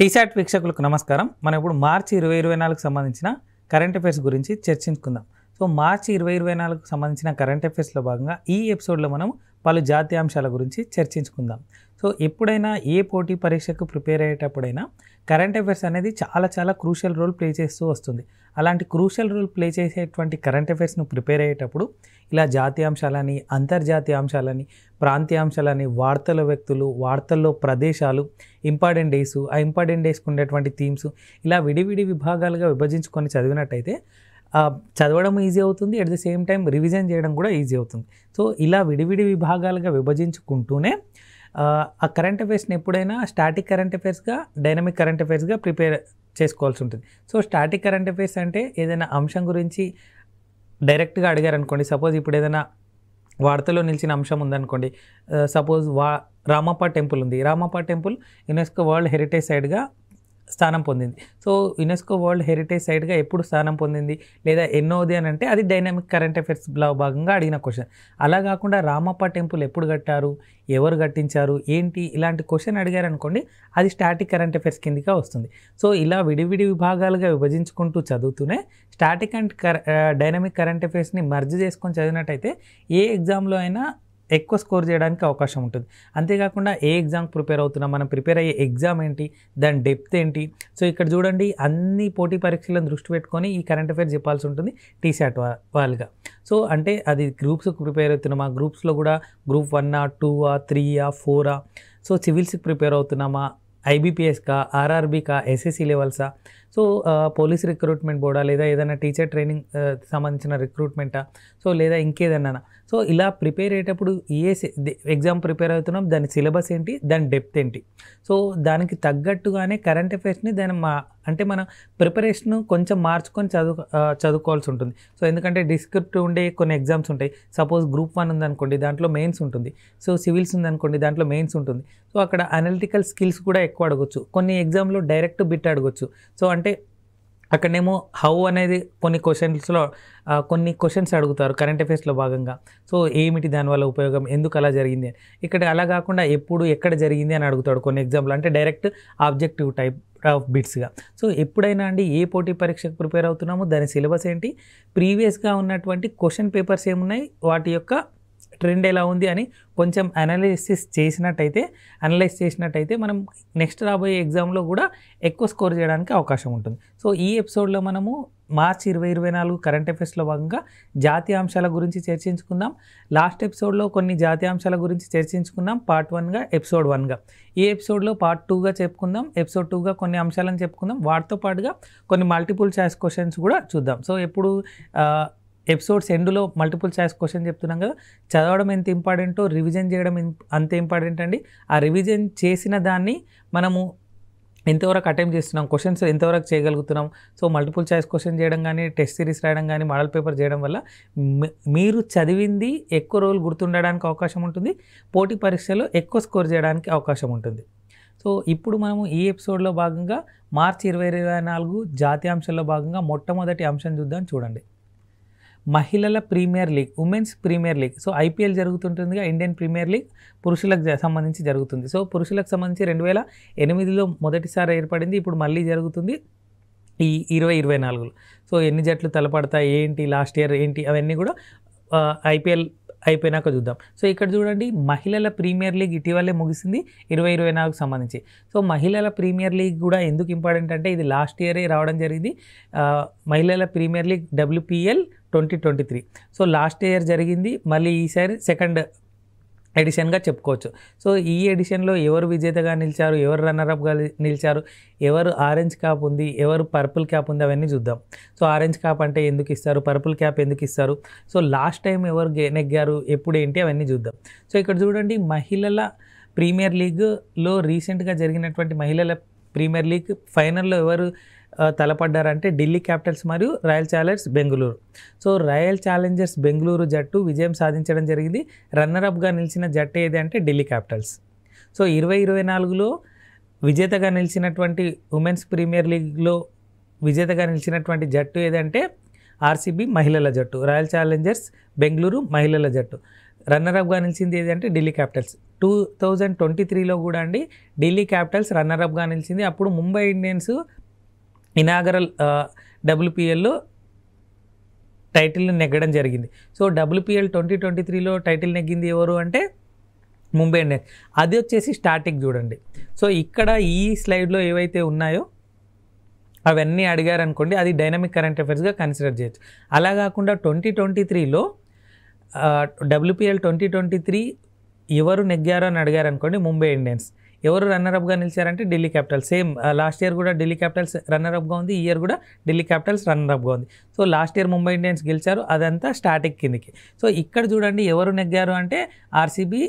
టీశాట్ వీక్షకులకు నమస్కారం మనం ఇప్పుడు మార్చి ఇరవై ఇరవై నాలుగుకు సంబంధించిన కరెంట్ అఫైర్స్ గురించి చర్చించుకుందాం సో మార్చి ఇరవై ఇరవై నాలుగుకు సంబంధించిన కరెంట్ అఫైర్స్లో భాగంగా ఈ ఎపిసోడ్లో మనం పలు జాతీయాంశాల గురించి చర్చించుకుందాం సో ఎప్పుడైనా ఏ పోటీ పరీక్షకు ప్రిపేర్ అయ్యేటప్పుడైనా కరెంట్ అఫైర్స్ అనేది చాలా చాలా క్రూషియల్ రోల్ ప్లే చేస్తూ వస్తుంది అలాంటి క్రూషియల్ రోల్ ప్లే చేసేటువంటి కరెంట్ అఫైర్స్ను ప్రిపేర్ అయ్యేటప్పుడు ఇలా జాతీయాంశాలని అంతర్జాతీయ అంశాలని ప్రాంతీయ అంశాలని వార్తల వ్యక్తులు వార్తల్లో ప్రదేశాలు ఇంపార్టెంట్ డేస్ ఆ ఇంపార్టెంట్ డేస్కి ఉండేటువంటి థీమ్స్ ఇలా విడివిడి విభాగాలుగా విభజించుకొని చదివినట్టయితే చదవడం ఈజీ అవుతుంది at the same time revision చేయడం కూడా ఈజీ అవుతుంది సో ఇలా విడివిడి విభాగాలుగా విభజించుకుంటూనే ఆ కరెంట్ అఫేర్స్ని ఎప్పుడైనా స్టాటిక్ కరెంట్ అఫేర్స్గా డైనమిక్ కరెంట్ అఫేర్స్గా ప్రిపేర్ చేసుకోవాల్సి ఉంటుంది సో స్టాటిక్ కరెంట్ అఫేర్స్ అంటే ఏదైనా అంశం గురించి డైరెక్ట్గా అడిగారు అనుకోండి సపోజ్ ఇప్పుడు ఏదైనా వార్తలో నిలిచిన అంశం ఉందనుకోండి సపోజ్ వా రామప్ప టెంపుల్ ఉంది Ramappa temple UNESCO world heritage సైడ్గా స్థానం పొందింది సో యునెస్కో వరల్డ్ హెరిటేజ్ సైట్గా ఎప్పుడు స్థానం పొందింది లేదా ఎన్నోది అని అంటే అది డైనామిక్ కరెంట్ బ్లా భాగంగా అడిగిన క్వశ్చన్ అలా కాకుండా రామప్ప టెంపుల్ ఎప్పుడు కట్టారు ఎవరు కట్టించారు ఏంటి ఇలాంటి క్వశ్చన్ అడిగారనుకోండి అది స్టాటిక్ కరెంట్ అఫైర్స్ కిందగా వస్తుంది సో ఇలా విడివిడి విభాగాలుగా విభజించుకుంటూ చదువుతూనే స్టాటిక్ అండ్ కర డైనమిక్ కరెంట్ అఫైర్స్ని మర్జ్ చేసుకొని చదివినట్టయితే ఏ ఎగ్జామ్లో అయినా ఎక్కువ స్కోర్ చేయడానికి అవకాశం ఉంటుంది అంతేకాకుండా ఏ ఎగ్జామ్ ప్రిపేర్ అవుతున్నాం మనం ప్రిపేర్ అయ్యే ఎగ్జామ్ ఏంటి దాని డెప్త్ ఏంటి సో ఇక్కడ చూడండి అన్ని పోటీ పరీక్షలను దృష్టి పెట్టుకొని ఈ కరెంట్ అఫైర్స్ చెప్పాల్సి ఉంటుంది టీశాట్ వాళ్ళుగా సో అంటే అది గ్రూప్స్కి ప్రిపేర్ అవుతున్నామా గ్రూప్స్లో కూడా గ్రూప్ వన్నా ఆ త్రీయా ఫోరా సో సివిల్స్కి ప్రిపేర్ అవుతున్నామా ఐబీపీఎస్కా ఆర్ఆర్బీకా ఎస్ఎస్సీ లెవెల్సా సో పోలీస్ రిక్రూట్మెంట్ బోర్డా లేదా ఏదైనా టీచర్ ట్రైనింగ్ సంబంధించిన రిక్రూట్మెంటా సో లేదా ఇంకేదన్నా సో ఇలా ప్రిపేర్ అయ్యేటప్పుడు ఏ ఎగ్జామ్ ప్రిపేర్ అవుతున్నాం దాని సిలబస్ ఏంటి దాని డెప్త్ ఏంటి సో దానికి తగ్గట్టుగానే కరెంట్ అఫేర్స్ని దాని మా అంటే మన ప్రిపరేషన్ కొంచెం మార్చుకొని చదువు చదువుకోవాల్సి ఉంటుంది సో ఎందుకంటే డిస్క్రిప్ట్ ఉండే కొన్ని ఎగ్జామ్స్ ఉంటాయి సపోజ్ గ్రూప్ వన్ ఉందనుకోండి దాంట్లో మెయిన్స్ ఉంటుంది సో సివిల్స్ ఉందనుకోండి దాంట్లో మెయిన్స్ ఉంటుంది సో అక్కడ అనలిటికల్ స్కిల్స్ కూడా ఎక్కువ అడగచ్చు కొన్ని ఎగ్జామ్లో డైరెక్ట్ బిట్ అడగొచ్చు సో అంటే అక్కడనేమో హౌ అనేది కొన్ని క్వశ్చన్స్లో కొన్ని క్వశ్చన్స్ అడుగుతారు కరెంట్ అఫేర్స్లో భాగంగా సో ఏమిటి దానివల్ల ఉపయోగం ఎందుకు అలా జరిగింది అని ఇక్కడ అలా కాకుండా ఎప్పుడు ఎక్కడ జరిగింది అని అడుగుతాడు కొన్ని ఎగ్జాంపుల్ అంటే డైరెక్ట్ ఆబ్జెక్టివ్ టైప్ ఆఫ్ బిట్స్గా సో ఎప్పుడైనా అండి ఏ పోటీ పరీక్షకు ప్రిపేర్ అవుతున్నామో దాని సిలబస్ ఏంటి ప్రీవియస్గా ఉన్నటువంటి క్వశ్చన్ పేపర్స్ ఏమున్నాయి వాటి యొక్క ట్రెండ్ ఎలా ఉంది అని కొంచెం అనాలిసిస్ చేసినట్టయితే అనలైజ్ చేసినట్టయితే మనం నెక్స్ట్ రాబోయే ఎగ్జామ్లో కూడా ఎక్కువ స్కోర్ చేయడానికి అవకాశం ఉంటుంది సో ఈ ఎపిసోడ్లో మనము మార్చి ఇరవై ఇరవై నాలుగు కరెంట్ అఫేర్స్లో భాగంగా జాతీయ అంశాల గురించి చర్చించుకుందాం లాస్ట్ ఎపిసోడ్లో కొన్ని జాతీయ అంశాల గురించి చర్చించుకున్నాం పార్ట్ వన్గా ఎపిసోడ్ వన్గా ఈ ఎపిసోడ్లో పార్ట్ టూగా చెప్పుకుందాం ఎపిసోడ్ టూగా కొన్ని అంశాలను చెప్పుకుందాం వాటితో పాటుగా కొన్ని మల్టిపుల్ చాయిస్ క్వశ్చన్స్ కూడా చూద్దాం సో ఎప్పుడు ఎపిసోడ్స్ ఎండ్లో మల్టిపుల్ చాయిస్ క్వశ్చన్ చెప్తున్నాం కదా చదవడం ఎంత ఇంపార్టెంటో రివిజన్ చేయడం అంత ఇంపార్టెంట్ అండి ఆ రివిజన్ చేసిన దాన్ని మనము ఎంతవరకు అటెంప్ట్ చేస్తున్నాం క్వశ్చన్స్ ఎంతవరకు చేయగలుగుతున్నాం సో మల్టిపుల్ చాయిస్ క్వశ్చన్ చేయడం కానీ టెస్ట్ సిరీస్ రాయడం కానీ మోడల్ పేపర్ చేయడం వల్ల మీరు చదివింది ఎక్కువ రోజులు గుర్తుండడానికి అవకాశం ఉంటుంది పోటీ పరీక్షలో ఎక్కువ స్కోర్ చేయడానికి అవకాశం ఉంటుంది సో ఇప్పుడు మనము ఈ ఎపిసోడ్లో భాగంగా మార్చి ఇరవై ఇరవై నాలుగు జాతీయ అంశంలో భాగంగా మొట్టమొదటి అంశం చూద్దాం చూడండి మహిళల premier league women's premier league so IPL జరుగుతుంటుందిగా ఇండియన్ ప్రీమియర్ లీగ్ పురుషులకు సంబంధించి జరుగుతుంది సో పురుషులకు సంబంధించి రెండు వేల ఎనిమిదిలో మొదటిసారి ఏర్పడింది ఇప్పుడు మళ్ళీ జరుగుతుంది ఈ ఇరవై ఇరవై నాలుగులో సో ఎన్ని జట్లు తలపడతాయి ఏంటి లాస్ట్ ఇయర్ ఏంటి అవన్నీ కూడా ఐపీఎల్ అయిపోయినాక చూద్దాం సో ఇక్కడ చూడండి మహిళల ప్రీమియర్ లీగ్ ఇటీవలే ముగిసింది ఇరవై ఇరవై నాలుగు సంబంధించి సో మహిళల ప్రీమియర్ లీగ్ కూడా ఎందుకు ఇంపార్టెంట్ అంటే ఇది లాస్ట్ ఇయరే రావడం జరిగింది మహిళల premier league WPL twenty twenty three so last year జరిగింది మళ్ళీ ఈసారి సెకండ్ ఎడిషన్గా చెప్పుకోవచ్చు సో ఈ ఎడిషన్లో ఎవరు విజేతగా నిలిచారు ఎవరు రన్నర్అప్గా నిలిచారు ఎవరు ఆరెంజ్ క్యాప్ ఉంది ఎవరు పర్పుల్ క్యాప్ ఉంది అవన్నీ చూద్దాం సో ఆరెంజ్ క్యాప్ అంటే ఎందుకు ఇస్తారు పర్పుల్ క్యాప్ ఎందుకు ఇస్తారు సో లాస్ట్ టైం ఎవరు నెగ్గారు ఎప్పుడు ఏంటి అవన్నీ చూద్దాం సో ఇక్కడ చూడండి మహిళల ప్రీమియర్ లీగ్లో రీసెంట్గా జరిగినటువంటి మహిళల ప్రీమియర్ లీగ్ ఫైనల్లో ఎవరు తలపడ్డారంటే ఢిల్లీ క్యాపిటల్స్ మరియు Royal Challengers Bengaluru so Royal Challengers Bengaluru జట్టు విజయం సాధించడం జరిగింది అప్గా నిలిచిన జట్టు ఏది అంటే ఢిల్లీ క్యాపిటల్స్ సో ఇరవై ఇరవై నాలుగులో విజేతగా నిలిచినటువంటి ఉమెన్స్ ప్రీమియర్ లీగ్లో విజేతగా నిలిచినటువంటి జట్టు ఏదంటే ఆర్సీబీ మహిళల జట్టు రాయల్ ఛాలెంజర్స్ బెంగళూరు మహిళల జట్టు రన్నరప్గా నిలిచింది ఏదంటే Delhi Capitals two thousand twenty త్రీలో కూడా అండి ఢిల్లీ క్యాపిటల్స్ రన్నరప్గా నిలిచింది అప్పుడు ముంబై ఇండియన్స్ ఇనాగరల్ డబ్ల్యూపిఎల్లో టైటిల్ని నెగ్గడం జరిగింది సో డబ్ల్యూపిఎల్ ట్వంటీ ట్వంటీ త్రీలో టైటిల్ నెగ్గింది ఎవరు అంటే ముంబై ఇండియన్స్ అది వచ్చేసి స్టార్టింగ్ చూడండి సో ఇక్కడ ఈ స్లైడ్లో ఏవైతే ఉన్నాయో అవన్నీ అడిగారు అనుకోండి అది డైనమిక్ కరెంట్ అఫేర్స్గా కన్సిడర్ చేయొచ్చు అలా కాకుండా ట్వంటీ ట్వంటీ త్రీలో డబ్ల్యూపిఎల్ ట్వంటీ ట్వంటీ త్రీ ఎవరు నెగ్గారో అని అడిగారు అనుకోండి ముంబై ఇండియన్స్ ఎవరు రన్నర్అప్గా నిలిచారంటే Delhi Capitals same last year కూడా ఢిల్లీ క్యాపిటల్స్ రన్నర్అప్గా ఉంది ఈ ఇయర్ కూడా ఢిల్లీ క్యాపిటల్స్ రన్నర్అప్గా ఉంది so last year Mumbai Indians గెలిచారు అదంతా స్టాటిక్ కిందికి సో ఇక్కడ చూడండి ఎవరు నెగ్గారు అంటే ఆర్సీబీ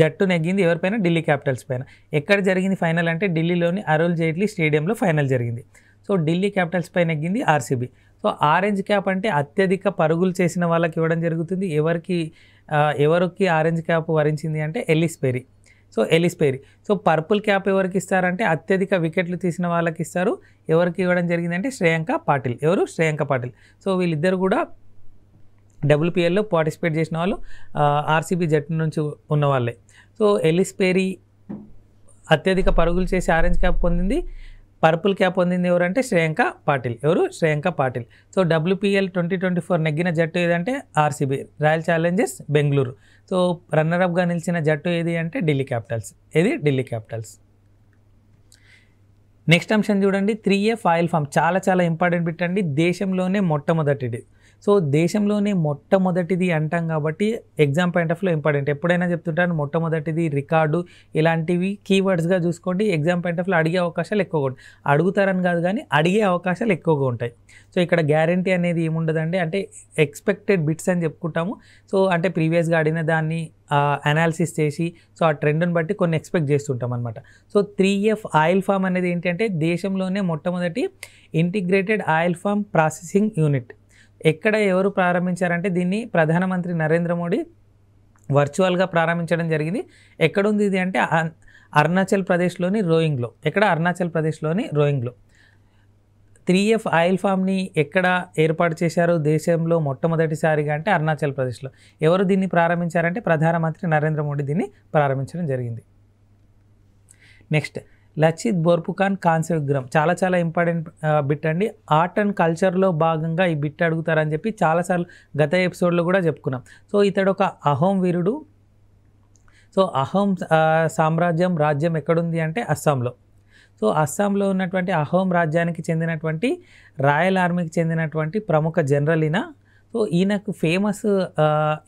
జట్టు నెగ్గింది ఎవరిపైన ఢిల్లీ క్యాపిటల్స్ పైన ఎక్కడ జరిగింది ఫైనల్ అంటే ఢిల్లీలోని అరుల్ జైట్లీ స్టేడియంలో ఫైనల్ జరిగింది సో ఢిల్లీ క్యాపిటల్స్ పైన నెగ్గింది ఆర్సీబీ సో ఆరెంజ్ క్యాప్ అంటే అత్యధిక పరుగులు చేసిన వాళ్ళకి ఇవ్వడం జరుగుతుంది ఎవరికి ఎవరికి ఆరెంజ్ క్యాప్ వరించింది అంటే Ellyse Perry so Ellyse Perry so purple cap ఎవరికి ఇస్తారంటే అత్యధిక వికెట్లు తీసిన వాళ్ళకి ఇస్తారు ఎవరికి ఇవ్వడం జరిగిందంటే శ్రేయాంక పాటిల్ ఎవరు శ్రేయాంక పాటిల్ సో వీళ్ళిద్దరు కూడా డబ్ల్యూపీఎల్లో పార్టిసిపేట్ చేసిన వాళ్ళు ఆర్సీబీ జట్టు నుంచి ఉన్నవాళ్ళే సో ఎలిస్ పేరీ అత్యధిక పరుగులు చేసి ఆరెంజ్ క్యాప్ పొందింది పర్పుల్ క్యాప్ పొందింది ఎవరంటే శ్రేయాంక పాటిల్ ఎవరు Shreyanka Patil so WPL twenty twenty four నెగ్గిన జట్టు ఏదంటే RCB Royal Challengers Bengaluru so రన్నరప్గా నిలిచిన జట్టు ఏది అంటే ఢిల్లీ క్యాపిటల్స్ ఏది ఢిల్లీ క్యాపిటల్స్ నెక్స్ట్ అంశం చూడండి త్రీ ఏ ఫైల్ ఫామ్ చాలా చాలా ఇంపార్టెంట్ పెట్టండి దేశంలోనే మొట్టమొదటిది సో దేశంలోనే మొట్టమొదటిది అంటాం కాబట్టి ఎగ్జామ్ పాయింట్ ఆఫ్లో ఇంపార్టెంట్ ఎప్పుడైనా చెప్తుంటాను మొట్టమొదటిది రికార్డు ఇలాంటివి కీవర్డ్స్గా చూసుకోండి ఎగ్జామ్ పాయింట్ ఆఫ్లో అడిగే అవకాశాలు ఎక్కువగా ఉంటాయి అడుగుతారని కాదు కానీ అడిగే అవకాశాలు ఎక్కువగా ఉంటాయి సో ఇక్కడ గ్యారంటీ అనేది ఏముండదండి అంటే ఎక్స్పెక్టెడ్ బిట్స్ అని చెప్పుకుంటాము సో అంటే ప్రీవియస్గా అడిగిన దాన్ని అనాలిసిస్ చేసి సో ఆ ట్రెండ్ని బట్టి కొన్ని ఎక్స్పెక్ట్ చేస్తుంటాం అనమాట so three F oil palm అనేది ఏంటంటే దేశంలోనే మొట్టమొదటి integrated oil palm processing unit ఎక్కడ ఎవరు ప్రారంభించారంటే దీన్ని ప్రధానమంత్రి నరేంద్ర మోడీ వర్చువల్గా ప్రారంభించడం జరిగింది ఎక్కడుంది ఇది అంటే అరుణాచల్ ప్రదేశ్లోని రోయింగ్లో ఎక్కడ అరుణాచల్ ప్రదేశ్లోని రోయింగ్లో త్రీ ఎఫ్ ఆయిల్ ఫామ్ని ఎక్కడ ఏర్పాటు చేశారు దేశంలో మొట్టమొదటిసారిగా అంటే అరుణాచల్ ప్రదేశ్లో ఎవరు దీన్ని ప్రారంభించారంటే ప్రధానమంత్రి నరేంద్ర మోడీ దీన్ని ప్రారంభించడం జరిగింది నెక్స్ట్ లచిత్ బోర్పుఖాన్ కాంస్య విగ్రహం చాలా చాలా ఇంపార్టెంట్ బిట్ అండి ఆర్ట్ అండ్ కల్చర్లో భాగంగా ఈ బిట్ అడుగుతారని చెప్పి చాలాసార్లు గత ఎపిసోడ్లో కూడా చెప్పుకున్నాం సో ఇతడు ఒక అహోం వీరుడు సో అహోం సామ్రాజ్యం రాజ్యం ఎక్కడుంది అంటే అస్సాంలో సో అస్సాంలో ఉన్నటువంటి అహోం రాజ్యానికి చెందినటువంటి రాయల్ ఆర్మీకి చెందినటువంటి ప్రముఖ జనరల్ ఈయన సో ఈయనకు ఫేమస్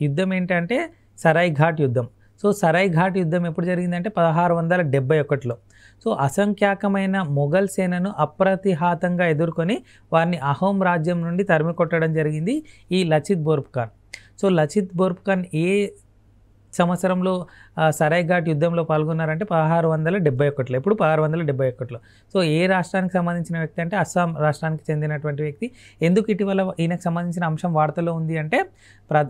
యుద్ధం ఏంటంటే సరాయ్ ఘాట్ యుద్ధం సో సరాయ్ ఘాట్ యుద్ధం ఎప్పుడు జరిగిందంటే పదహారు వందల డెబ్బై ఒకటిలో సో అసంఖ్యాకమైన మొఘల్ సేనను అప్రతిహాతంగా ఎదుర్కొని వారిని అహోం రాజ్యం నుండి తరిమి కొట్టడం జరిగింది ఈ లచిత్ బోర్ఫ్ఖాన్ సో లచిత్ బోర్ఫ్ఖాన్ ఏ సంవత్సరంలో సరైఘాట్ యుద్ధంలో పాల్గొన్నారంటే పదహారు వందల డెబ్బై ఒకటిలో ఇప్పుడు పదహారు వందల డెబ్బై ఒకటిలో సో ఏ రాష్ట్రానికి సంబంధించిన వ్యక్తి అంటే అస్సాం రాష్ట్రానికి చెందినటువంటి వ్యక్తి ఎందుకు ఇటీవల ఈయనకు సంబంధించిన అంశం వార్తలో ఉంది అంటే ప్ర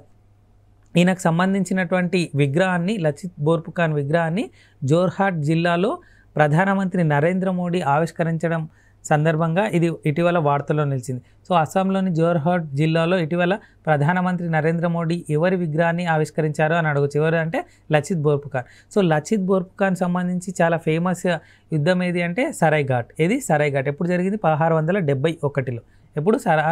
ఈయనకు సంబంధించినటువంటి విగ్రహాన్ని లచిత్ బోర్పుఖాన్ విగ్రహాన్ని జోర్హాట్ జిల్లాలో ప్రధానమంత్రి నరేంద్ర మోడీ ఆవిష్కరించడం సందర్భంగా ఇది ఇటీవల వార్తల్లో నిలిచింది సో అస్సాంలోని జోర్హాట్ జిల్లాలో ఇటీవల ప్రధానమంత్రి నరేంద్ర మోడీ ఎవరి విగ్రహాన్ని ఆవిష్కరించారో అని అడగచ్చు ఎవరు అంటే లచిత్ బోర్పుఖాన్ సో లచిత్ బోర్పుఖాన్ సంబంధించి చాలా ఫేమస్ యుద్ధం ఏది అంటే సరైఘాట్ ఏది సరైఘాట్ ఎప్పుడు జరిగింది పదహారు వందల డెబ్బై ఒకటిలో ఎప్పుడు సరా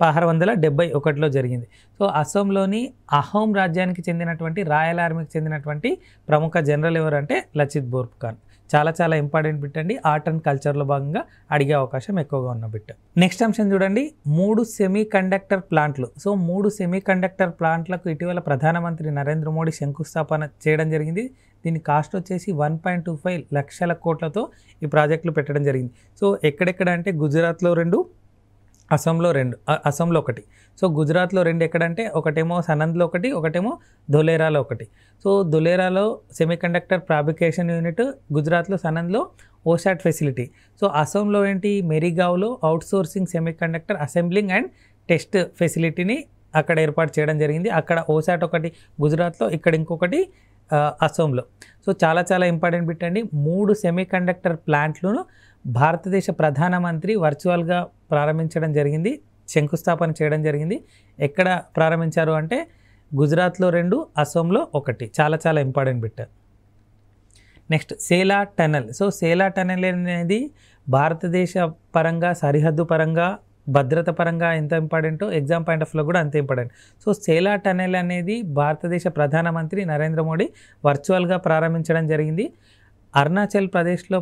పదహారు వందల డెబ్బై ఒకటిలో జరిగింది సో అస్సోంలోని అహోం రాజ్యానికి చెందినటువంటి రాయల్ ఆర్మీకి చెందినటువంటి ప్రముఖ జనరల్ ఎవరు అంటే లచిత్ బోర్పుఖాన్ చాలా చాలా ఇంపార్టెంట్ బిట్ అండి ఆర్ట్ అండ్ కల్చర్లో భాగంగా అడిగే అవకాశం ఎక్కువగా ఉన్న బిట్ నెక్స్ట్ అంశం చూడండి మూడు సెమీ కండక్టర్ ప్లాంట్లు సో మూడు సెమీ కండక్టర్ ప్లాంట్లకు ఇటీవల ప్రధానమంత్రి నరేంద్ర మోడీ శంకుస్థాపన చేయడం జరిగింది దీని కాస్ట్ వచ్చేసి వన్ పాయింట్ టూ ఫైవ్ లక్షల కోట్లతో ఈ ప్రాజెక్టులు పెట్టడం జరిగింది సో ఎక్కడెక్కడ అంటే గుజరాత్లో రెండు అసోంలో రెండు అసోంలో ఒకటి సో గుజరాత్లో రెండు ఎక్కడంటే ఒకటేమో సనంద్లో ఒకటి ఒకటేమో ధొలేరాలో ఒకటి సో ధొలేరాలో సెమీకండక్టర్ ప్రాబికేషన్ యూనిట్ గుజరాత్లో సనంద్లో ఓసాట్ ఫెసిలిటీ సో అసోంలో ఏంటి మెరీగావ్లో outsourcing semiconductor assembling and test ఫెసిలిటీని అక్కడ ఏర్పాటు చేయడం జరిగింది అక్కడ ఓసాట్ ఒకటి గుజరాత్లో ఇక్కడ ఇంకొకటి అసోంలో సో చాలా చాలా ఇంపార్టెంట్ పెట్టండి మూడు మూడు సెమీకండక్టర్ ప్లాంట్లను భారతదేశ ప్రధానమంత్రి వర్చువల్గా ప్రారంభించడం జరిగింది శంకుస్థాపన చేయడం జరిగింది ఎక్కడ ప్రారంభించారు అంటే గుజరాత్లో రెండు అసోంలో ఒకటి చాలా చాలా important bit next Sela tunnel so Sela tunnel అనేది భారతదేశ పరంగా సరిహద్దు పరంగా భద్రత పరంగా ఎంత ఇంపార్టెంటో ఎగ్జామ్ పాయింట్ ఆఫ్లో కూడా అంత ఇంపార్టెంట్ సో సేలా టనల్ అనేది భారతదేశ ప్రధానమంత్రి నరేంద్ర మోడీ వర్చువల్గా ప్రారంభించడం జరిగింది అరుణాచల్ ప్రదేశ్లో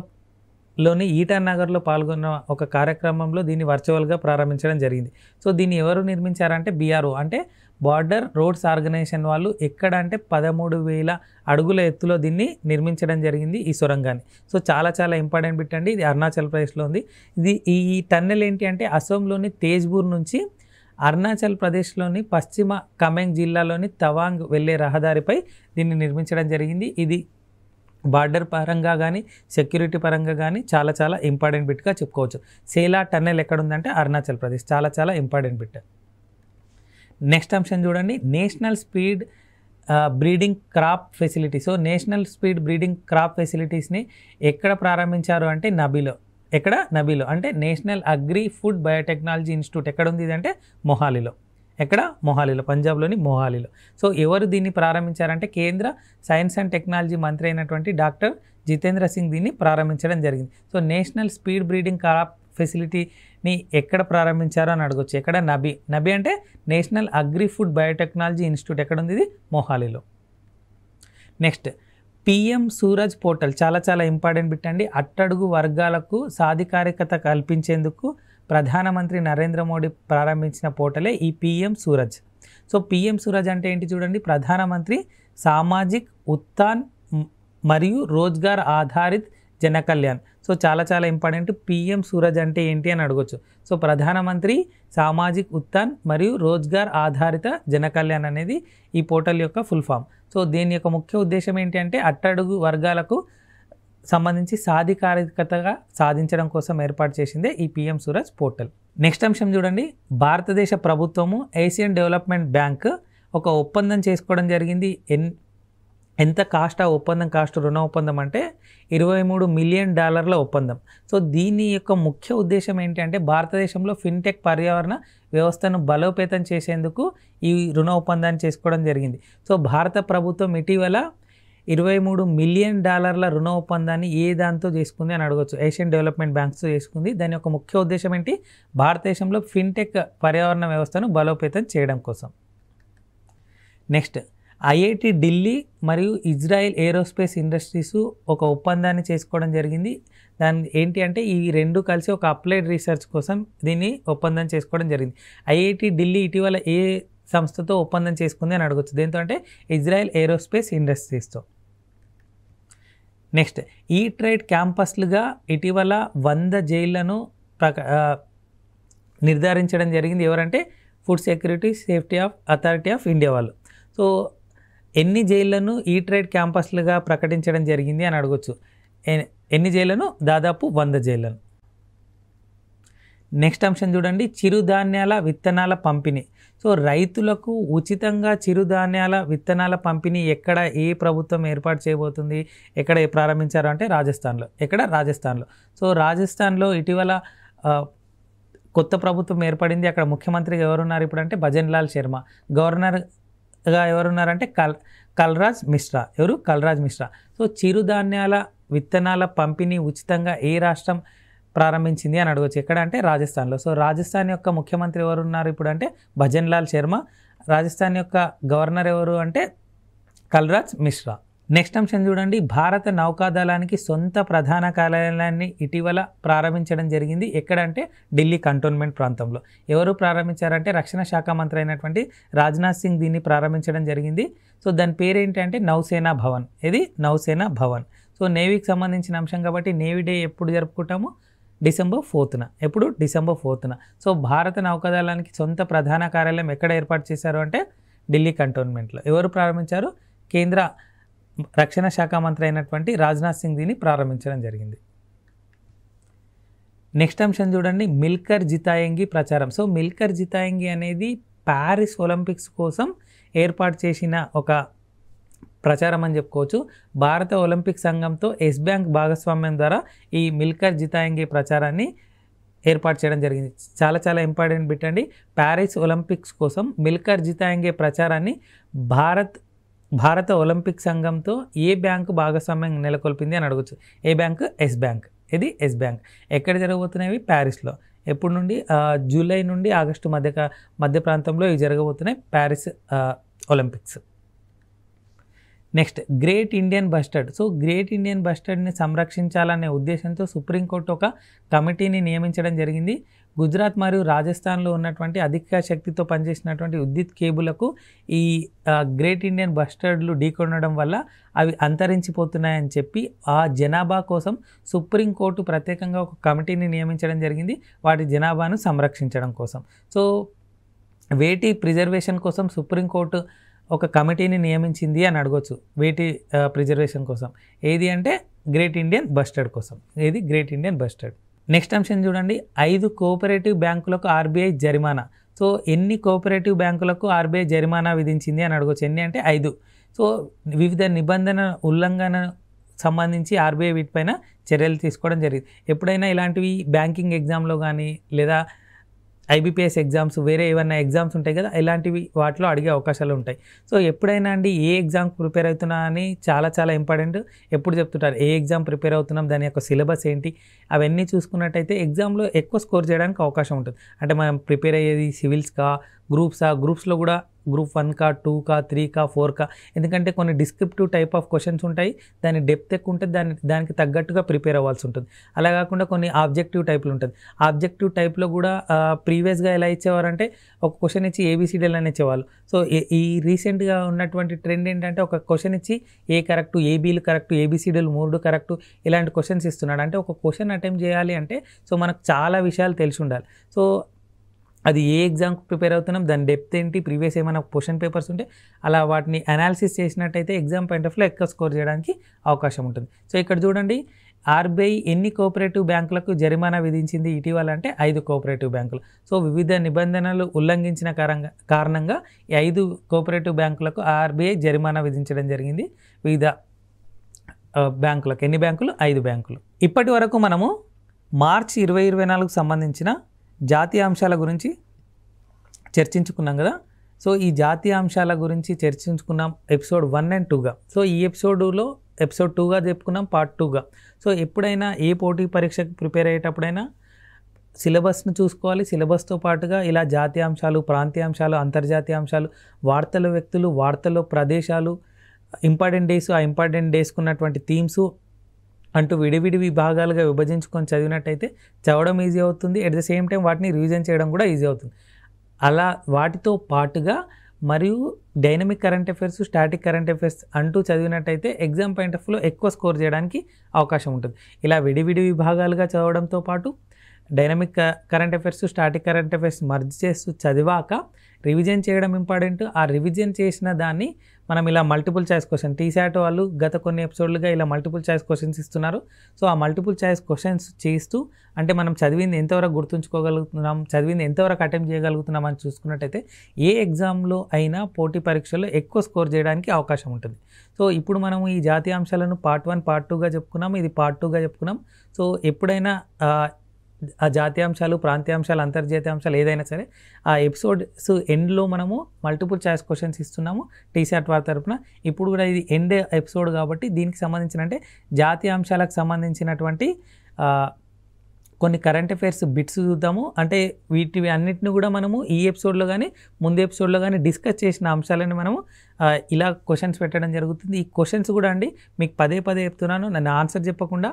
లోని ఈటానగర్లో పాల్గొన్న ఒక కార్యక్రమంలో దీన్ని వర్చువల్గా ప్రారంభించడం జరిగింది సో దీన్ని ఎవరు నిర్మించారంటే బీఆర్ఓ అంటే బార్డర్ రోడ్స్ ఆర్గనైజేషన్ వాళ్ళు ఎక్కడ అంటే పదమూడు వేల అడుగుల ఎత్తులో దీన్ని నిర్మించడం జరిగింది ఈ సొరంగాన్ని సో చాలా చాలా ఇంపార్టెంట్ బిట్ అండి ఇది అరుణాచల్ ప్రదేశ్లో ఉంది ఇది ఈ టన్నెల్ ఏంటి అంటే అసోంలోని తేజ్పూర్ నుంచి అరుణాచల్ ప్రదేశ్లోని పశ్చిమ కమెంగ్ జిల్లాలోని తవాంగ్ వెళ్ళే రహదారిపై దీన్ని నిర్మించడం జరిగింది ఇది బార్డర్ పరంగా కానీ సెక్యూరిటీ పరంగా కానీ చాలా చాలా ఇంపార్టెంట్ బిట్గా చెప్పుకోవచ్చు సేలా టన్నెల్ ఎక్కడ ఉందంటే అరుణాచల్ ప్రదేశ్ చాలా చాలా ఇంపార్టెంట్ బిట్ నెక్స్ట్ అంశం చూడండి national speed breeding crop facilities so national speed breeding crop ఫెసిలిటీస్ని ఎక్కడ ప్రారంభించారు అంటే నబీలో ఎక్కడ నబీలో అంటే national agri food biotechnology institute ఎక్కడ ఉంది అంటే మొహాలిలో ఎక్కడ మొహాలీలో పంజాబ్లోని మొహాలీలో సో ఎవరు దీన్ని ప్రారంభించారంటే కేంద్ర సైన్స్ అండ్ టెక్నాలజీ మంత్రి అయినటువంటి డాక్టర్ జితేంద్ర సింగ్ దీన్ని ప్రారంభించడం జరిగింది so national speed breeding crop ఫెసిలిటీని ఎక్కడ ప్రారంభించారో అని అడగొచ్చు ఎక్కడ నబి నబి అంటే national agri food biotechnology institute ఎక్కడ ఉంది ఇది మొహాలీలో నెక్స్ట్ పిఎం సూరజ్ పోర్టల్ చాలా చాలా ఇంపార్టెంట్ పెట్టండి అట్టడుగు వర్గాలకు సాధికారికత కల్పించేందుకు ప్రధానమంత్రి నరేంద్ర మోడీ ప్రారంభించిన పోర్టలే ఈ PM Suraj so PM Suraj అంటే ఏంటి చూడండి ప్రధానమంత్రి సామాజిక్ ఉత్థాన్ మరియు రోజ్గార్ ఆధారిత్ జన కళ్యాణ్ సో చాలా చాలా ఇంపార్టెంట్ పిఎం సూరజ్ అంటే ఏంటి అని అడగొచ్చు సో ప్రధానమంత్రి సామాజిక్ ఉత్థాన్ మరియు రోజ్గార్ ఆధారిత జన కళ్యాణ్ అనేది ఈ పోర్టల్ యొక్క ఫుల్ ఫామ్ సో దీని యొక్క ముఖ్య ఉద్దేశం ఏంటి అంటే అట్టడుగు వర్గాలకు సంబంధించి సాధికారికతగా సాధించడం కోసం ఏర్పాటు చేసిందే ఈ పిఎం సూరజ్ పోర్టల్ నెక్స్ట్ అంశం చూడండి భారతదేశ ప్రభుత్వము ఏషియన్ డెవలప్మెంట్ బ్యాంక్ ఒక ఒప్పందం చేసుకోవడం జరిగింది ఎన్ ఎంత కాస్ట్ ఆ ఒప్పందం కాస్ట్ రుణ ఒప్పందం అంటే ఇరవై మూడు మిలియన్ డాలర్ల ఒప్పందం సో దీని యొక్క ముఖ్య ఉద్దేశం ఏంటంటే భారతదేశంలో ఫిన్టెక్ పర్యావరణ వ్యవస్థను బలోపేతం చేసేందుకు ఈ రుణ ఒప్పందాన్ని చేసుకోవడం జరిగింది సో భారత ప్రభుత్వం ఇటీవల ఇరవై మూడు మిలియన్ డాలర్ల రుణ ఒప్పందాన్ని ఏ దాంతో చేసుకుంది అని అడగవచ్చు ఏషియన్ డెవలప్మెంట్ బ్యాంక్స్తో చేసుకుంది దాని యొక్క ముఖ్య ఉద్దేశం ఏంటి భారతదేశంలో ఫిన్టెక్ పర్యావరణ వ్యవస్థను బలోపేతం చేయడం కోసం నెక్స్ట్ ఐఐటి ఢిల్లీ మరియు ఇజ్రాయెల్ ఏరోస్పేస్ ఇండస్ట్రీస్ ఒక ఒప్పందాన్ని చేసుకోవడం జరిగింది దాని ఏంటి అంటే ఈ రెండు కలిసి ఒక అప్లైడ్ రీసెర్చ్ కోసం దీన్ని ఒప్పందం చేసుకోవడం జరిగింది ఐఐటి ఢిల్లీ ఇటీవల ఏ సంస్థతో ఒప్పందం చేసుకుంది అని అడగచ్చు దేంతో అంటే ఇజ్రాయెల్ ఏరోస్పేస్ ఇండస్ట్రీస్తో నెక్స్ట్ ఈ ట్రేడ్ క్యాంపస్లుగా ఇటీవల వంద జైళ్లను ప్రక నిర్ధారించడం జరిగింది ఎవరంటే food security safety of authority of India వాళ్ళు సో ఎన్ని జైళ్లను ఈ ట్రేడ్ క్యాంపస్లుగా ప్రకటించడం జరిగింది అని అడగచ్చు ఎన్ని జైళ్లను దాదాపు వంద జైళ్లను నెక్స్ట్ అంశం చూడండి చిరుధాన్యాల విత్తనాల పంపిణీ సో రైతులకు ఉచితంగా చిరుధాన్యాల విత్తనాల పంపిణీ ఎక్కడ ఏ ప్రభుత్వం ఏర్పాటు చేయబోతుంది ఎక్కడ ప్రారంభించారు అంటే రాజస్థాన్లో ఎక్కడ రాజస్థాన్లో సో రాజస్థాన్లో ఇటీవల కొత్త ప్రభుత్వం ఏర్పడింది అక్కడ ముఖ్యమంత్రిగా ఎవరున్నారు భజన్ భజన్లాల్ శర్మ గవర్నర్గా ఎవరున్నారంటే కల్ కల్రాజ్ మిశ్రా ఎవరు కల్రాజ్ మిశ్రా సో చిరుధాన్యాల విత్తనాల పంపిణీ ఉచితంగా ఏ రాష్ట్రం ప్రారంభించింది అని అడగవచ్చు ఎక్కడ అంటే రాజస్థాన్లో సో రాజస్థాన్ యొక్క ముఖ్యమంత్రి ఎవరు ఉన్నారు ఇప్పుడు అంటే భజన్ లాల్ శర్మ రాజస్థాన్ యొక్క గవర్నర్ ఎవరు అంటే కల్రాజ్ మిశ్రా నెక్స్ట్ అంశం చూడండి భారత నౌకాదళానికి సొంత ప్రధాన కార్యాలయాన్ని ఇటీవల ప్రారంభించడం జరిగింది ఎక్కడంటే ఢిల్లీ కంటోన్మెంట్ ప్రాంతంలో ఎవరు ప్రారంభించారంటే రక్షణ శాఖ మంత్రి అయినటువంటి రాజ్నాథ్ సింగ్ దీన్ని ప్రారంభించడం జరిగింది సో దాని పేరు ఏంటంటే నౌసేనా భవన్ ఇది నౌసేనా భవన్ సో నేవీకి సంబంధించిన అంశం కాబట్టి నేవీ డే ఎప్పుడు జరుపుకుంటాము డిసెంబర్ ఫోర్త్న ఎప్పుడు డిసెంబర్ ఫోర్త్న సో భారత నౌకాదళానికి సొంత ప్రధాన కార్యాలయం ఎక్కడ ఏర్పాటు చేశారు అంటే ఢిల్లీ కంటోన్మెంట్లో ఎవరు ప్రారంభించారు కేంద్ర రక్షణ శాఖ మంత్రి అయినటువంటి రాజ్నాథ్ సింగ్ దీన్ని ప్రారంభించడం జరిగింది నెక్స్ట్ అంశం చూడండి మిల్కర్ జితాయంగి ప్రచారం సో మిల్కర్ జితాయంగి అనేది ప్యారిస్ ఒలింపిక్స్ కోసం ఏర్పాటు చేసిన ఒక ప్రచారం అని చెప్పుకోవచ్చు భారత ఒలింపిక్ సంఘంతో ఎస్ బ్యాంక్ భాగస్వామ్యం ద్వారా ఈ మిల్కర్ జితాయంగి ప్రచారాన్ని ఏర్పాటు చేయడం జరిగింది చాలా చాలా ఇంపార్టెంట్ బిట్ అండి ప్యారిస్ ఒలింపిక్స్ కోసం మిల్కర్ జితాయంగే ప్రచారాన్ని భారత్ భారత ఒలింపిక్ సంఘంతో ఏ బ్యాంకు భాగస్వామ్యం నెలకొల్పింది అని అడగచ్చు ఏ బ్యాంక్ ఎస్ బ్యాంక్ ఇది ఎస్ బ్యాంక్ ఎక్కడ జరగబోతున్నాయి ప్యారిస్లో ఎప్పుడు నుండి జూలై నుండి ఆగస్టు మధ్య మధ్య ప్రాంతంలో ఇవి జరగబోతున్నాయి Paris Olympics next great Indian bustard so great Indian బస్టర్డ్ని సంరక్షించాలనే ఉద్దేశంతో సుప్రీంకోర్టు ఒక కమిటీని నియమించడం జరిగింది గుజరాత్ మరియు రాజస్థాన్లో ఉన్నటువంటి అధిక శక్తితో పనిచేసినటువంటి విద్యుత్ కేబులకు ఈ గ్రేట్ ఇండియన్ బస్టర్డ్లు ఢీకొనడం వల్ల అవి అంతరించిపోతున్నాయని చెప్పి ఆ జనాభా కోసం సుప్రీంకోర్టు ప్రత్యేకంగా ఒక కమిటీని నియమించడం జరిగింది వాటి జనాభాను సంరక్షించడం కోసం సో వేటి ప్రిజర్వేషన్ కోసం సుప్రీంకోర్టు ఒక కమిటీని నియమించింది అని అడగొచ్చు వేటి ప్రిజర్వేషన్ కోసం ఏది అంటే గ్రేట్ ఇండియన్ బస్టర్డ్ కోసం ఏది గ్రేట్ ఇండియన్ బస్టర్డ్ నెక్స్ట్ అంశం చూడండి ఐదు కోఆపరేటివ్ బ్యాంకులకు ఆర్బీఐ జరిమానా సో ఎన్ని కోఆపరేటివ్ బ్యాంకులకు ఆర్బీఐ జరిమానా విధించింది అని అడగొచ్చు ఎన్ని అంటే ఐదు సో వివిధ నిబంధన ఉల్లంఘన సంబంధించి ఆర్బీఐ వీటిపైన చర్యలు తీసుకోవడం జరిగింది ఎప్పుడైనా ఇలాంటివి బ్యాంకింగ్ ఎగ్జామ్లో కానీ లేదా ఐబీపీఎస్ ఎగ్జామ్స్ వేరే ఏమైనా ఎగ్జామ్స్ ఉంటాయి కదా ఇలాంటివి వాటిలో అడిగే అవకాశాలు ఉంటాయి సో ఎప్పుడైనా అండి ఏ ఎగ్జామ్ ప్రిపేర్ అవుతున్నా అని చాలా చాలా ఇంపార్టెంట్ ఎప్పుడు చెప్తుంటారు ఏ ఎగ్జామ్ ప్రిపేర్ అవుతున్నాం దాని యొక్క సిలబస్ ఏంటి అవన్నీ చూసుకున్నట్టయితే ఎగ్జామ్లో ఎక్కువ స్కోర్ చేయడానికి అవకాశం ఉంటుంది అంటే మనం ప్రిపేర్ అయ్యేది సివిల్స్కా గ్రూప్స్ ఆ గ్రూప్స్లో కూడా గ్రూప్ వన్ కా టూ కా త్రీ కా ఫోర్ కా ఎందుకంటే కొన్ని డిస్క్రిప్టివ్ టైప్ ఆఫ్ క్వశ్చన్స్ ఉంటాయి దాని డెప్త్ ఎక్కువ ఉంటుంది దాని దానికి తగ్గట్టుగా ప్రిపేర్ అవ్వాల్సి ఉంటుంది అలా కాకుండా కొన్ని ఆబ్జెక్టివ్ టైప్లు ఉంటుంది ఆబ్జెక్టివ్ టైప్లో కూడా ప్రీవియస్గా ఎలా ఇచ్చేవారంటే ఒక క్వశ్చన్ ఇచ్చి ఏబీసీడీలు అని ఇచ్చేవాళ్ళు సో ఈ రీసెంట్గా ఉన్నటువంటి ట్రెండ్ ఏంటంటే ఒక క్వశ్చన్ ఇచ్చి ఏ కరెక్ట్ ఏబీలు కరెక్ట్ ఏబీసీడీలు మూడు కరెక్ట్ ఇలాంటి క్వశ్చన్స్ ఇస్తున్నాడు అంటే ఒక క్వశ్చన్ అటెంప్ట్ చేయాలి అంటే సో మనకు చాలా విషయాలు తెలిసి ఉండాలి సో అది ఏ ఎగ్జామ్కి ప్రిపేర్ అవుతున్నాం దాని డెప్త్ ఏంటి ప్రీవియస్ ఏమైనా క్వశ్చన్ పేపర్స్ ఉంటే అలా వాటిని అనాలిసిస్ చేసినట్టయితే ఎగ్జామ్ పాయింట్ ఆఫ్లో ఎక్కువ స్కోర్ చేయడానికి అవకాశం ఉంటుంది సో ఇక్కడ చూడండి ఆర్బీఐ ఎన్ని కోఆపరేటివ్ బ్యాంకులకు జరిమానా విధించింది ఇటీవల అంటే ఐదు కోఆపరేటివ్ బ్యాంకులు సో వివిధ నిబంధనలు ఉల్లంఘించిన కారంగా కారణంగా ఈ ఐదు కోఆపరేటివ్ బ్యాంకులకు ఆర్బీఐ జరిమానా విధించడం జరిగింది వివిధ బ్యాంకులకు ఎన్ని బ్యాంకులు ఐదు బ్యాంకులు ఇప్పటి వరకు మనము మార్చి ఇరవై ఇరవై నాలుగు సంబంధించిన జాతీయ అంశాల గురించి చర్చించుకున్నాం కదా సో ఈ జాతీయ అంశాల గురించి చర్చించుకున్నాం ఎపిసోడ్ వన్ అండ్ టూగా సో ఈ ఎపిసోడ్లో ఎపిసోడ్ టూగా చెప్పుకున్నాం పార్ట్ టూగా సో ఎప్పుడైనా ఏ పోటీ పరీక్షకు ప్రిపేర్ అయ్యేటప్పుడైనా సిలబస్ను చూసుకోవాలి సిలబస్తో పాటుగా ఇలా జాతీయ అంశాలు ప్రాంతీయ అంశాలు అంతర్జాతీయ అంశాలు వార్తల వ్యక్తులు వార్తల్లో ప్రదేశాలు ఇంపార్టెంట్ డేస్ ఆ ఇంపార్టెంట్ డేస్కు ఉన్నటువంటి థీమ్స్ అంటూ విడివిడి విభాగాలుగా విభజించుకొని చదివినట్టయితే చదవడం ఈజీ అవుతుంది అట్ ద సేమ్ టైం వాటిని రివిజన్ చేయడం కూడా ఈజీ అవుతుంది అలా వాటితో పాటుగా మరియు dynamic current affairs static current affairs అంటూ చదివినట్టయితే ఎగ్జామ్ పాయింట్ ఆఫ్ ఎక్కువ స్కోర్ చేయడానికి అవకాశం ఉంటుంది ఇలా విడివిడి విభాగాలుగా చదవడంతో పాటు dynamic current affairs static current affairs merge చేస్తూ చదివాక రివిజన్ చేయడం ఇంపార్టెంట్ ఆ రివిజన్ చేసిన దాన్ని మనం ఇలా మల్టిపుల్ చాయిస్ క్వశ్చన్ టీసాట్ వాళ్ళు గత కొన్ని ఎపిసోడ్లుగా ఇలా మల్టిపుల్ చాయిస్ క్వశ్చన్స్ ఇస్తున్నారు సో ఆ మల్టిపుల్ చాయిస్ క్వశ్చన్స్ చేస్తూ అంటే మనం చదివింది ఎంతవరకు గుర్తుంచుకోగలుగుతున్నాం చదివింది ఎంతవరకు అటెంప్ట్ చేయగలుగుతున్నాం అని చూసుకున్నట్టయితే ఏ ఎగ్జామ్లో అయినా పోటీ పరీక్షలో ఎక్కువ స్కోర్ చేయడానికి అవకాశం ఉంటుంది సో ఇప్పుడు మనం ఈ జాతీయ అంశాలను పార్ట్ వన్ పార్ట్ టూగా చెప్పుకున్నాం ఇది పార్ట్ టూగా చెప్పుకున్నాం సో ఎప్పుడైనా ఆ జాతీయాంశాలు ప్రాంతీయాంశాలు అంతర్జాతీయ అంశాలు ఏదైనా సరే ఆ ఎపిసోడ్స్ ఎండ్లో మనము మల్టిపుల్ ఛాయిస్ క్వశ్చన్స్ ఇస్తున్నాము టీషర్ట్ వారి తరఫున ఇప్పుడు కూడా ఇది ఎండ్ ఎపిసోడ్ కాబట్టి దీనికి సంబంధించిన అంటే జాతీయ అంశాలకు సంబంధించినటువంటి కొన్ని కరెంట్ అఫైర్స్ బిట్స్ చూద్దాము అంటే వీటివి అన్నిటిని కూడా మనము ఈ ఎపిసోడ్లో కానీ ముందు ఎపిసోడ్లో కానీ డిస్కస్ చేసిన అంశాలని మనము ఇలా క్వశ్చన్స్ పెట్టడం జరుగుతుంది ఈ క్వశ్చన్స్ కూడా అండి మీకు పదే పదే చెప్తున్నాను నన్ను ఆన్సర్ చెప్పకుండా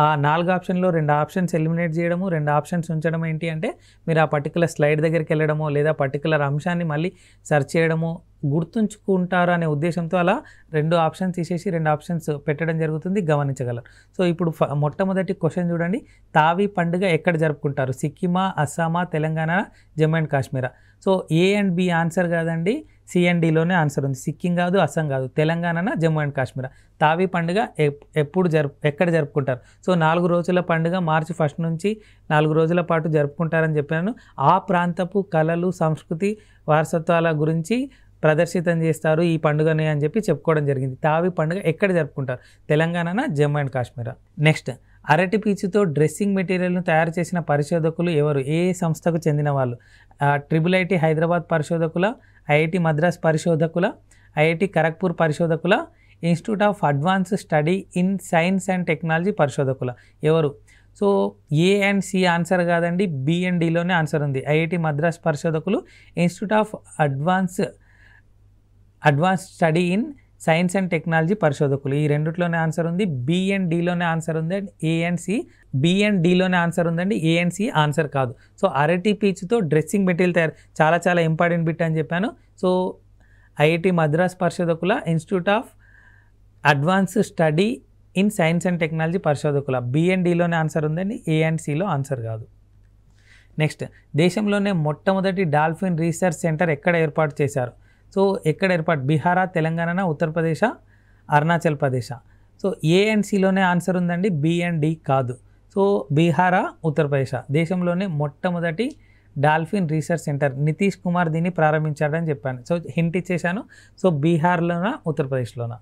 ఆ నాలుగు ఆప్షన్లో రెండు ఆప్షన్స్ ఎలిమినేట్ చేయడము రెండు ఆప్షన్స్ ఉంచడం ఏంటి అంటే మీరు ఆ పర్టికులర్ స్లైడ్ దగ్గరికి వెళ్ళడము లేదా పర్టికులర్ అంశాన్ని మళ్ళీ సెర్చ్ చేయడము గుర్తుంచుకుంటారు అనే ఉద్దేశంతో అలా రెండు ఆప్షన్స్ తీసేసి రెండు ఆప్షన్స్ పెట్టడం జరుగుతుంది గమనించగలరు సో ఇప్పుడు మొట్టమొదటి క్వశ్చన్ చూడండి తావి పండుగ ఎక్కడ జరుపుకుంటారు సిక్కిమా అస్సామా Telangana Jammu and Kashmir so A and B answer కాదండి సి అండ్ డిలోనే ఆన్సర్ ఉంది సిక్కిం కాదు అస్సాం కాదు తెలంగాణ జమ్మూ అండ్ కాశ్మీర్ తావి పండుగ ఎప్పుడు జరుపు ఎక్కడ జరుపుకుంటారు సో నాలుగు రోజుల పండుగ మార్చి ఫస్ట్ నుంచి నాలుగు రోజుల పాటు జరుపుకుంటారని చెప్పాను ఆ ప్రాంతపు కళలు సంస్కృతి వారసత్వాల గురించి ప్రదర్శితం చేస్తారు ఈ పండుగని అని చెప్పి చెప్పుకోవడం జరిగింది తావి పండుగ ఎక్కడ జరుపుకుంటారు తెలంగాణ జమ్మూ అండ్ కాశ్మీర్ నెక్స్ట్ అరటి పీచుతో డ్రెస్సింగ్ మెటీరియల్ను తయారు చేసిన పరిశోధకులు ఎవరు ఏ సంస్థకు చెందిన వాళ్ళు ట్రిపుల్ ఐటీ హైదరాబాద్ పరిశోధకుల ఐఐటి మద్రాస్ పరిశోధకుల ఐఐటి ఖరగ్పూర్ పరిశోధకుల institute of advance study in science and technology పరిశోధకుల ఎవరు so A and C answer కాదండి బి అండ్ డిలోనే ఆన్సర్ ఉంది ఐఐటి మద్రాస్ పరిశోధకులు institute of advance advance study in science and technology పరిశోధకులు ఈ రెండుట్లోనే ఆన్సర్ ఉంది బి అండ్ డిలోనే ఆన్సర్ ఉంది and A C B and డిలోనే ఆన్సర్ ఉందండి ఏఎన్సి సి ఆన్సర్ కాదు సో అరటి పీచ్తో డ్రెస్సింగ్ మెటీరియల్ తయారు చాలా చాలా ఇంపార్టెంట్ బిట్ అని చెప్పాను సో ఐఐటి మద్రాస్ పరిశోధకుల institute of advance study in science and technology పరిశోధకుల బి డిలోనే ఆన్సర్ ఉందండి ఏఎన్సిలో సిలో ఆన్సర్ కాదు నెక్స్ట్ దేశంలోనే మొట్టమొదటి డాల్ఫిన్ రీసెర్చ్ సెంటర్ ఎక్కడ ఏర్పాటు చేశారు సో ఎక్కడ ఏర్పాటు బీహార Telangana Uttar Pradesh Arunachal Pradesh so A and సిలోనే ఆన్సర్ ఉందండి బి అండ్ డి కాదు సో బీహార ఉత్తరప్రదేశ్ దేశంలోనే మొట్టమొదటి dolphin research centre Nitish Kumar దీన్ని ప్రారంభించాడని చెప్పాను సో హింట్ ఇచ్చేశాను సో బీహార్లోనా ఉత్తరప్రదేశ్లోనా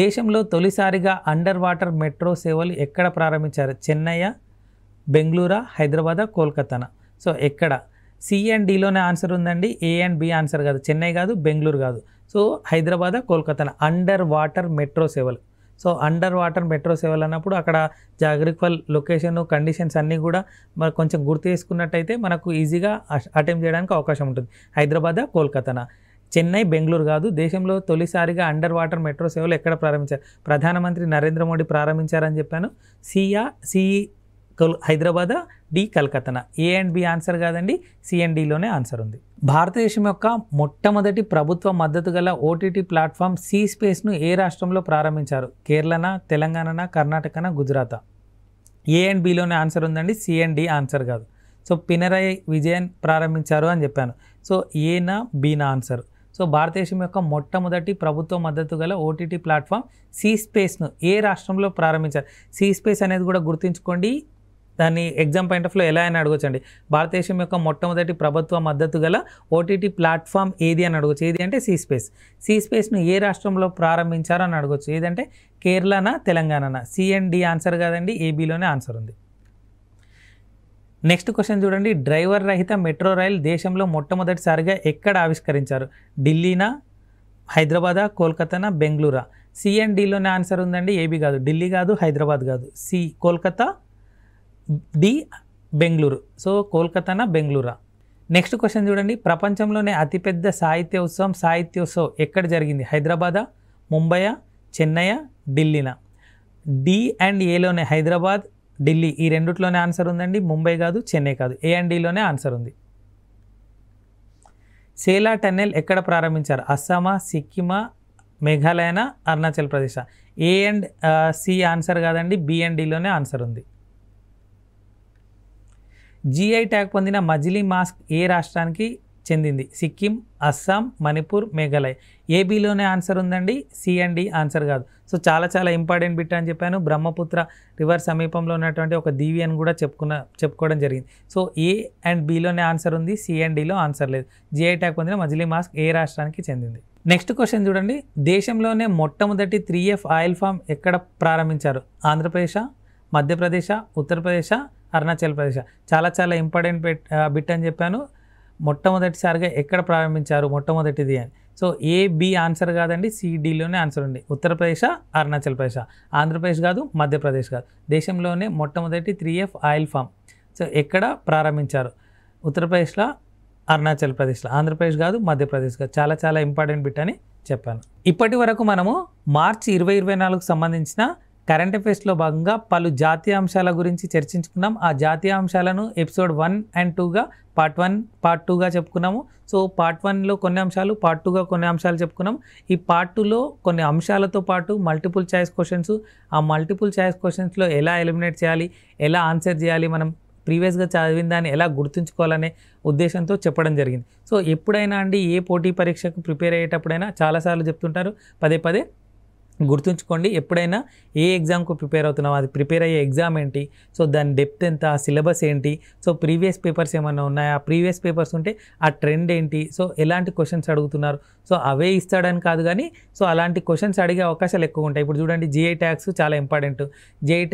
దేశంలో తొలిసారిగా అండర్ వాటర్ మెట్రో సేవలు ఎక్కడ ప్రారంభించారు చెన్నయ్య బెంగళూరా హైదరాబాద్ కోల్కతానా సో ఎక్కడ సి అండ్ డిలోనే ఆన్సర్ ఉందండి ఏ అండ్ బి ఆన్సర్ కాదు చెన్నై కాదు బెంగళూరు కాదు so Hyderabad Kolkata under water metro సేవలు సో అండర్ వాటర్ మెట్రో సేవలు అన్నప్పుడు అక్కడ జాగ్రిక్వల్ లొకేషన్ కండిషన్స్ అన్నీ కూడా మరి కొంచెం గుర్తు చేసుకున్నట్టయితే మనకు ఈజీగా అటెంప్ట్ చేయడానికి అవకాశం ఉంటుంది హైదరాబాద్ కోల్కతానా చెన్నై బెంగళూరు కాదు దేశంలో తొలిసారిగా అండర్ వాటర్ మెట్రో సేవలు ఎక్కడ ప్రారంభించారు ప్రధానమంత్రి నరేంద్ర మోడీ ప్రారంభించారని చెప్పాను సిఆ సిఈ కల్ హైదరాబాద్ డి కలకత్తన ఏ అండ్ బి ఆన్సర్ కాదండి సిఎన్డిలోనే ఆన్సర్ ఉంది భారతదేశం యొక్క మొట్టమొదటి ప్రభుత్వ మద్దతు గల ఓటీటీ ప్లాట్ఫామ్ సి స్పేస్ను ఏ రాష్ట్రంలో ప్రారంభించారు కేరళన తెలంగాణన కర్ణాటకన గుజరాత్ ఏ అండ్ బిలోనే ఆన్సర్ ఉందండి సిఎన్డి ఆన్సర్ కాదు సో పినరై విజయన్ ప్రారంభించారు అని చెప్పాను సో ఏనా బీనా ఆన్సర్ సో భారతదేశం యొక్క మొట్టమొదటి ప్రభుత్వ మద్దతు గల ఓటీటీ ప్లాట్ఫామ్ సీ స్పేస్ను ఏ రాష్ట్రంలో ప్రారంభించారు సీ స్పేస్ అనేది కూడా గుర్తుంచుకోండి దాన్ని ఎగ్జామ్ పాయింట్ ఆఫ్లో ఎలా అని అడగొచ్చండి భారతదేశం యొక్క మొట్టమొదటి ప్రభుత్వ మద్దతు గల ఓటీటీ ప్లాట్ఫామ్ ఏది అని అడగొచ్చు ఏది అంటే సీ స్పేస్ సీ స్పేస్ను ఏ రాష్ట్రంలో ప్రారంభించారో అని అడగొచ్చు ఏదంటే కేరళనా తెలంగాణనా సి డి ఆన్సర్ కాదండి ఏబీలోనే ఆన్సర్ ఉంది నెక్స్ట్ క్వశ్చన్ చూడండి డ్రైవర్ రహిత మెట్రో రైల్ దేశంలో మొట్టమొదటిసారిగా ఎక్కడ ఆవిష్కరించారు ఢిల్లీనా హైదరాబాదా కోల్కతానా బెంగళూరా సి డిలోనే ఆన్సర్ ఉందండి ఏబీ కాదు ఢిల్లీ కాదు హైదరాబాద్ కాదు C Kolkata D Bengaluru so కోల్కతానా బెంగళూరా నెక్స్ట్ క్వశ్చన్ చూడండి ప్రపంచంలోనే అతిపెద్ద సాహిత్య ఉత్సవం సాహిత్యోత్సవం ఎక్కడ జరిగింది హైదరాబాదా ముంబయా చెన్నయ ఢిల్లీనా డి అండ్ ఏలోనే హైదరాబాద్ ఢిల్లీ ఈ రెండిట్లోనే ఆన్సర్ ఉందండి ముంబై కాదు చెన్నై కాదు ఏ అండ్ డిలోనే ఆన్సర్ ఉంది సేలా టన్నెల్ ఎక్కడ ప్రారంభించారు అస్సామా సిక్కిమా మేఘాలయనా Arunachal Pradesh A and C answer కాదండి బి అండ్ డిలోనే ఆన్సర్ ఉంది జిఐ ట్యాగ్ పొందిన మజిలీ మాస్క్ ఏ రాష్ట్రానికి చెందింది సిక్కిం అస్సాం మణిపూర్ మేఘాలయ ఏబీలోనే ఆన్సర్ ఉందండి సిఎండి ఆన్సర్ కాదు సో చాలా చాలా ఇంపార్టెంట్ బిట్ అని చెప్పాను బ్రహ్మపుత్ర రివర్ సమీపంలో ఉన్నటువంటి ఒక దీవి అని కూడా చెప్పుకున్న చెప్పుకోవడం జరిగింది సో ఏ అండ్ బిలోనే ఆన్సర్ ఉంది సిఎండిలో ఆన్సర్ లేదు జిఐ ట్యాగ్ పొందిన మజిలీ మాస్క్ ఏ రాష్ట్రానికి చెందింది నెక్స్ట్ క్వశ్చన్ చూడండి దేశంలోనే మొట్టమొదటి త్రీ ఎఫ్ ఆయిల్ ఫామ్ ఎక్కడ ప్రారంభించారు ఆంధ్రప్రదేశ్ మధ్యప్రదేశ ఉత్తరప్రదేశ అరుణాచల్ ప్రదేశ్ చాలా చాలా ఇంపార్టెంట్ బిట్ అని చెప్పాను మొట్టమొదటిసారిగా ఎక్కడ ప్రారంభించారు మొట్టమొదటిది అని సో ఏ బి ఆన్సర్ కాదండి సిడిలోనే ఆన్సర్ ఉంది ఉత్తరప్రదేశ్ అరుణాచల్ ప్రదేశ్ ఆంధ్రప్రదేశ్ కాదు మధ్యప్రదేశ్ కాదు దేశంలోనే మొట్టమొదటి three F oil farm so ఎక్కడ ప్రారంభించారు ఉత్తరప్రదేశ్లో అరుణాచల్ ప్రదేశ్లో ఆంధ్రప్రదేశ్ కాదు మధ్యప్రదేశ్ కాదు చాలా చాలా ఇంపార్టెంట్ బిట్ అని చెప్పాను ఇప్పటి వరకు మనము మార్చి ఇరవై ఇరవై నాలుగు సంబంధించిన కరెంట్ అఫేర్స్లో భాగంగా పలు జాతీయ అంశాల గురించి చర్చించుకున్నాం ఆ జాతీయ అంశాలను ఎపిసోడ్ వన్ అండ్ టూగా పార్ట్ వన్ పార్ట్ టూగా చెప్పుకున్నాము సో పార్ట్ వన్లో కొన్ని అంశాలు పార్ట్ టూగా కొన్ని అంశాలు చెప్పుకున్నాం ఈ పార్ట్ టూలో కొన్ని అంశాలతో పాటు మల్టిపుల్ ఛాయిస్ క్వశ్చన్స్ ఆ మల్టిపుల్ ఛాయిస్ క్వశ్చన్స్లో ఎలా ఎలిమినేట్ చేయాలి ఎలా ఆన్సర్ చేయాలి మనం ప్రీవియస్గా చదివిన దాన్ని ఎలా గుర్తుంచుకోవాలనే ఉద్దేశంతో చెప్పడం జరిగింది సో ఎప్పుడైనా అండి ఏ పోటీ పరీక్షకు ప్రిపేర్ అయ్యేటప్పుడైనా చాలాసార్లు చెప్తుంటారు పదే పదే గుర్తుంచుకోండి ఎప్పుడైనా ఏ ఎగ్జామ్కు ప్రిపేర్ అవుతున్నావు అది ప్రిపేర్ అయ్యే ఎగ్జామ్ ఏంటి సో దాని డెప్త్ ఎంత సిలబస్ ఏంటి సో ప్రీవియస్ పేపర్స్ ఏమైనా ఉన్నాయా ప్రీవియస్ పేపర్స్ ఉంటే ఆ ట్రెండ్ ఏంటి సో ఎలాంటి క్వశ్చన్స్ అడుగుతున్నారు సో అవే ఇస్తాడని కాదు కానీ సో అలాంటి క్వశ్చన్స్ అడిగే అవకాశాలు ఎక్కువ ఉంటాయి ఇప్పుడు చూడండి జిఐ ట్యాక్స్ చాలా ఇంపార్టెంట్ జిఐ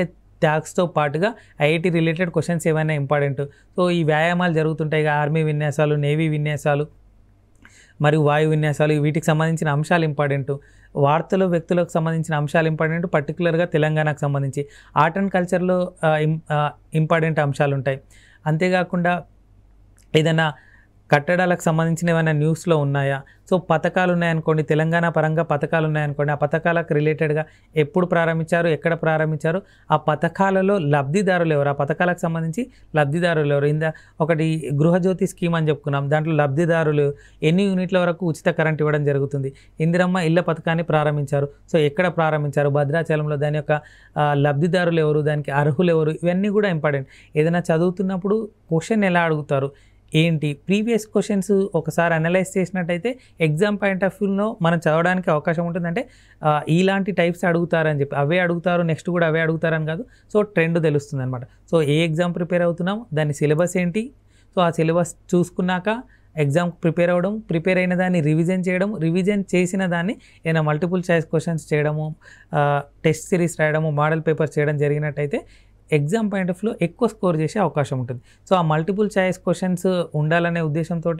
ట్యాక్స్తో పాటుగా ఐఐటీ రిలేటెడ్ క్వశ్చన్స్ ఏమైనా ఇంపార్టెంట్ సో ఈ వ్యాయామాలు జరుగుతుంటాయి ఆర్మీ విన్యాసాలు నేవీ విన్యాసాలు మరియు వాయు విన్యాసాలు వీటికి సంబంధించిన అంశాలు ఇంపార్టెంట్ వార్తలు వ్యక్తులకు సంబంధించిన అంశాలు ఇంపార్టెంట్ పర్టికులర్గా తెలంగాణకు సంబంధించి ఆర్ట్ అండ్ కల్చర్లో ఇంపార్టెంట్ అంశాలు ఉంటాయి అంతేకాకుండా ఏదైనా కట్టడాలకు సంబంధించిన ఏమైనా న్యూస్లో ఉన్నాయా సో పథకాలు ఉన్నాయనుకోండి తెలంగాణ పరంగా పథకాలు ఉన్నాయనుకోండి ఆ పథకాలకు రిలేటెడ్గా ఎప్పుడు ప్రారంభించారు ఎక్కడ ప్రారంభించారు ఆ పథకాలలో లబ్ధిదారులు ఎవరు ఆ పథకాలకు సంబంధించి లబ్ధిదారులు ఎవరు ఇందా ఒకటి గృహజ్యోతి స్కీమ్ అని చెప్పుకున్నాం దాంట్లో లబ్ధిదారులు ఎన్ని యూనిట్ల వరకు ఉచిత కరెంట్ ఇవ్వడం జరుగుతుంది ఇందిరమ్మ ఇళ్ల పథకాన్ని ప్రారంభించారు సో ఎక్కడ ప్రారంభించారు భద్రాచలంలో దాని యొక్క లబ్ధిదారులు ఎవరు దానికి అర్హులు ఎవరు ఇవన్నీ కూడా ఇంపార్టెంట్ ఏదైనా చదువుతున్నప్పుడు క్వశ్చన్ ఎలా అడుగుతారు ఏంటి ప్రీవియస్ క్వశ్చన్స్ ఒకసారి అనలైజ్ చేసినట్టయితే ఎగ్జామ్ పాయింట్ ఆఫ్ వ్యూలో మనం చదవడానికి అవకాశం ఉంటుందంటే ఇలాంటి టైప్స్ అడుగుతారని చెప్పి అవే అడుగుతారు నెక్స్ట్ కూడా అవే అడుగుతారని కాదు సో ట్రెండ్ తెలుస్తుంది అనమాట సో ఏ ఎగ్జామ్ ప్రిపేర్ అవుతున్నాం దాని సిలబస్ ఏంటి సో ఆ సిలబస్ చూసుకున్నాక ఎగ్జామ్ ప్రిపేర్ అవ్వడం ప్రిపేర్ అయిన దాన్ని రివిజన్ చేయడం రివిజన్ చేసిన దాన్ని ఏదైనా మల్టిపుల్ చాయిస్ క్వశ్చన్స్ చేయడము టెస్ట్ సిరీస్ రాయడము మోడల్ పేపర్స్ చేయడం జరిగినట్టయితే ఎగ్జామ్ పాయింట్ ఆఫ్ ఎక్కువ స్కోర్ చేసే అవకాశం ఉంటుంది సో ఆ మల్టిపుల్ ఛాయిస్ క్వశ్చన్స్ ఉండాలనే ఉద్దేశంతో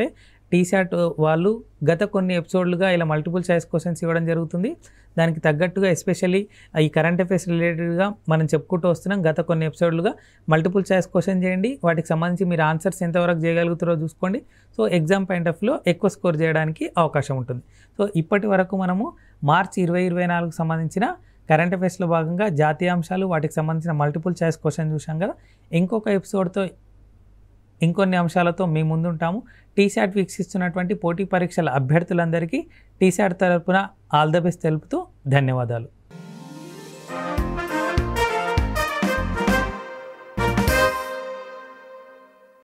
టీశాట్ వాళ్ళు గత కొన్ని ఎపిసోడ్లుగా ఇలా మల్టిపుల్ ఛాయిస్ క్వశ్చన్స్ ఇవ్వడం జరుగుతుంది దానికి తగ్గట్టుగా ఎస్పెషల్లీ ఈ కరెంట్ అఫేర్స్ రిలేటెడ్గా మనం చెప్పుకుంటూ వస్తున్నాం గత కొన్ని ఎపిసోడ్లుగా మల్టిపుల్ ఛాయిస్ క్వశ్చన్ చేయండి వాటికి సంబంధించి మీరు ఆన్సర్స్ ఎంతవరకు చేయగలుగుతారో చూసుకోండి సో ఎగ్జామ్ పాయింట్ ఆఫ్ వ్యూలో ఎక్కువ స్కోర్ చేయడానికి అవకాశం ఉంటుంది సో ఇప్పటి వరకు మనము మార్చి ఇరవై ఇరవై నాలుగు సంబంధించిన కరెంట్ అఫేర్స్లో భాగంగా జాతీయ అంశాలు వాటికి సంబంధించిన మల్టిపుల్ ఛాయిస్ క్వశ్చన్ చూసాం కదా ఇంకొక ఎపిసోడ్తో ఇంకొన్ని అంశాలతో మీ ముందుంటాము టీశాట్ వీక్షిస్తున్నటువంటి పోటీ పరీక్షల అభ్యర్థులందరికీ టీశాట్ తరపున ఆల్ ద బెస్ట్ తెలుపుతూ ధన్యవాదాలు